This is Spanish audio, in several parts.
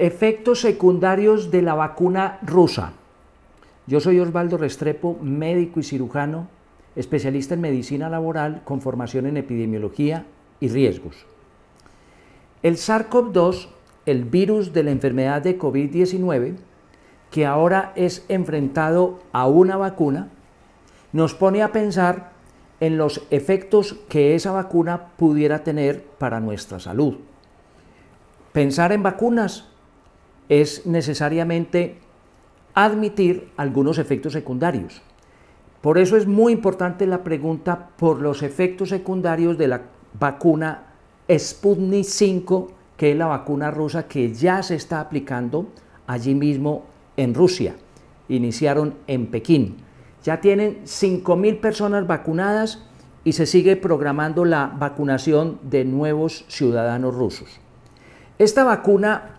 Efectos secundarios de la vacuna rusa. Yo soy Osvaldo Restrepo, médico y cirujano, especialista en medicina laboral con formación en epidemiología y riesgos. El SARS-CoV-2, el virus de la enfermedad de COVID-19, que ahora es enfrentado a una vacuna, nos pone a pensar en los efectos que esa vacuna pudiera tener para nuestra salud. Pensar en vacunas es necesariamente admitir algunos efectos secundarios. Por eso es muy importante la pregunta por los efectos secundarios de la vacuna Sputnik 5, que es la vacuna rusa que ya se está aplicando allí mismo en Rusia. Iniciaron en Pekín. Ya tienen 5.000 personas vacunadas y se sigue programando la vacunación de nuevos ciudadanos rusos. Esta vacuna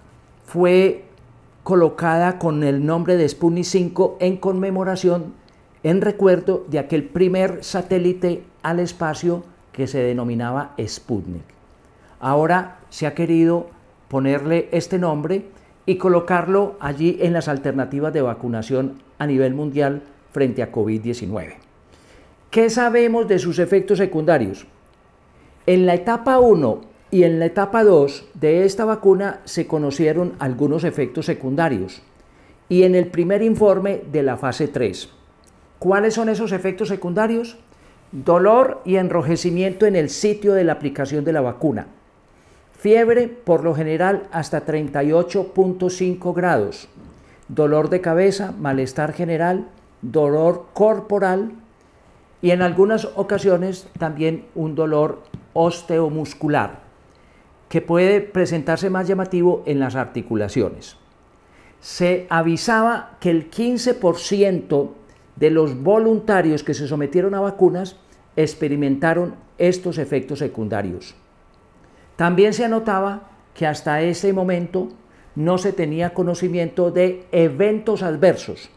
fue colocada con el nombre de Sputnik 5 en conmemoración, en recuerdo de aquel primer satélite al espacio que se denominaba Sputnik. Ahora se ha querido ponerle este nombre y colocarlo allí en las alternativas de vacunación a nivel mundial frente a COVID-19. ¿Qué sabemos de sus efectos secundarios? En la etapa 1 y en la etapa 2 de esta vacuna se conocieron algunos efectos secundarios y en el primer informe de la fase 3. ¿Cuáles son esos efectos secundarios? Dolor y enrojecimiento en el sitio de la aplicación de la vacuna. Fiebre por lo general hasta 38.5 grados. Dolor de cabeza, malestar general, dolor corporal y en algunas ocasiones también un dolor osteomuscular que puede presentarse más llamativo en las articulaciones. Se avisaba que el 15% de los voluntarios que se sometieron a vacunas experimentaron estos efectos secundarios. También se anotaba que hasta ese momento no se tenía conocimiento de eventos adversos.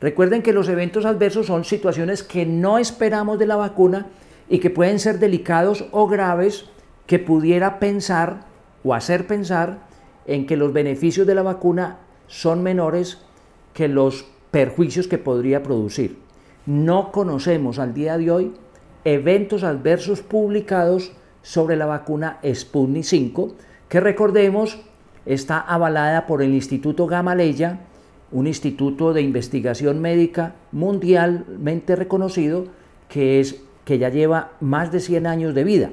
Recuerden que los eventos adversos son situaciones que no esperamos de la vacuna y que pueden ser delicados o graves que pudiera pensar o hacer pensar en que los beneficios de la vacuna son menores que los perjuicios que podría producir. No conocemos al día de hoy eventos adversos publicados sobre la vacuna Sputnik 5, que recordemos está avalada por el Instituto Gamaleya, un instituto de investigación médica mundialmente reconocido que, es, que ya lleva más de 100 años de vida.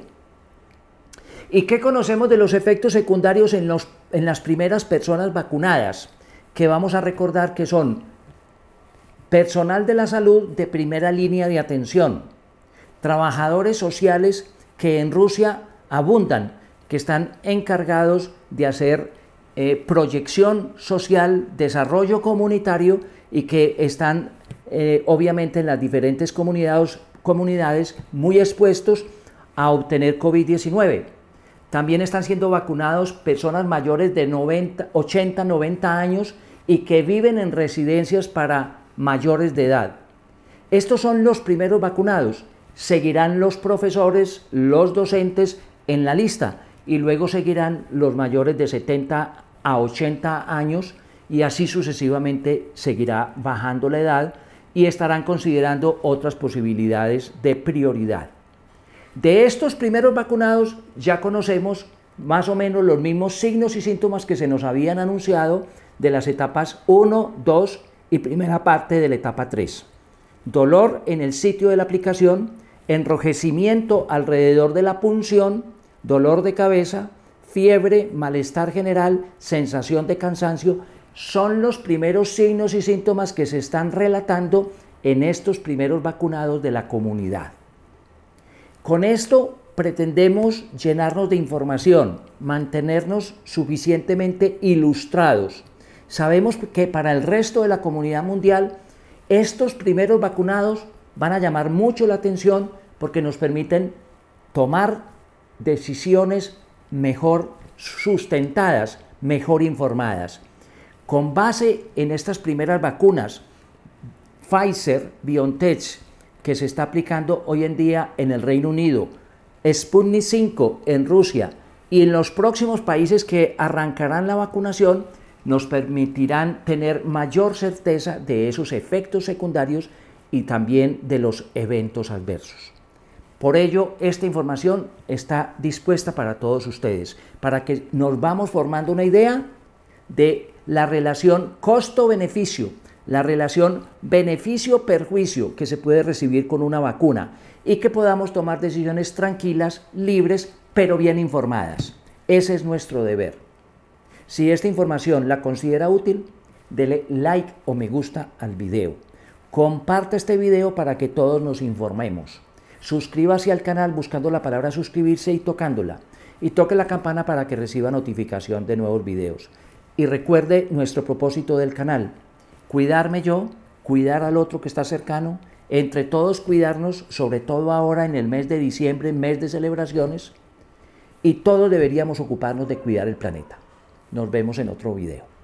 ¿Y qué conocemos de los efectos secundarios en, los, en las primeras personas vacunadas? Que vamos a recordar que son personal de la salud de primera línea de atención, trabajadores sociales que en Rusia abundan, que están encargados de hacer eh, proyección social, desarrollo comunitario y que están eh, obviamente en las diferentes comunidades, comunidades muy expuestos a obtener COVID-19. También están siendo vacunados personas mayores de 90, 80, 90 años y que viven en residencias para mayores de edad. Estos son los primeros vacunados. Seguirán los profesores, los docentes en la lista y luego seguirán los mayores de 70 a 80 años y así sucesivamente seguirá bajando la edad y estarán considerando otras posibilidades de prioridad. De estos primeros vacunados ya conocemos más o menos los mismos signos y síntomas que se nos habían anunciado de las etapas 1, 2 y primera parte de la etapa 3. Dolor en el sitio de la aplicación, enrojecimiento alrededor de la punción, dolor de cabeza, fiebre, malestar general, sensación de cansancio, son los primeros signos y síntomas que se están relatando en estos primeros vacunados de la comunidad. Con esto pretendemos llenarnos de información, mantenernos suficientemente ilustrados. Sabemos que para el resto de la comunidad mundial, estos primeros vacunados van a llamar mucho la atención porque nos permiten tomar decisiones mejor sustentadas, mejor informadas. Con base en estas primeras vacunas, Pfizer, BioNTech, que se está aplicando hoy en día en el Reino Unido, Sputnik 5 en Rusia y en los próximos países que arrancarán la vacunación nos permitirán tener mayor certeza de esos efectos secundarios y también de los eventos adversos. Por ello, esta información está dispuesta para todos ustedes, para que nos vamos formando una idea de la relación costo-beneficio la relación beneficio-perjuicio que se puede recibir con una vacuna y que podamos tomar decisiones tranquilas, libres, pero bien informadas. Ese es nuestro deber. Si esta información la considera útil, dele like o me gusta al video. Comparte este video para que todos nos informemos. Suscríbase al canal buscando la palabra suscribirse y tocándola. Y toque la campana para que reciba notificación de nuevos videos. Y recuerde nuestro propósito del canal, cuidarme yo, cuidar al otro que está cercano, entre todos cuidarnos, sobre todo ahora en el mes de diciembre, mes de celebraciones, y todos deberíamos ocuparnos de cuidar el planeta. Nos vemos en otro video.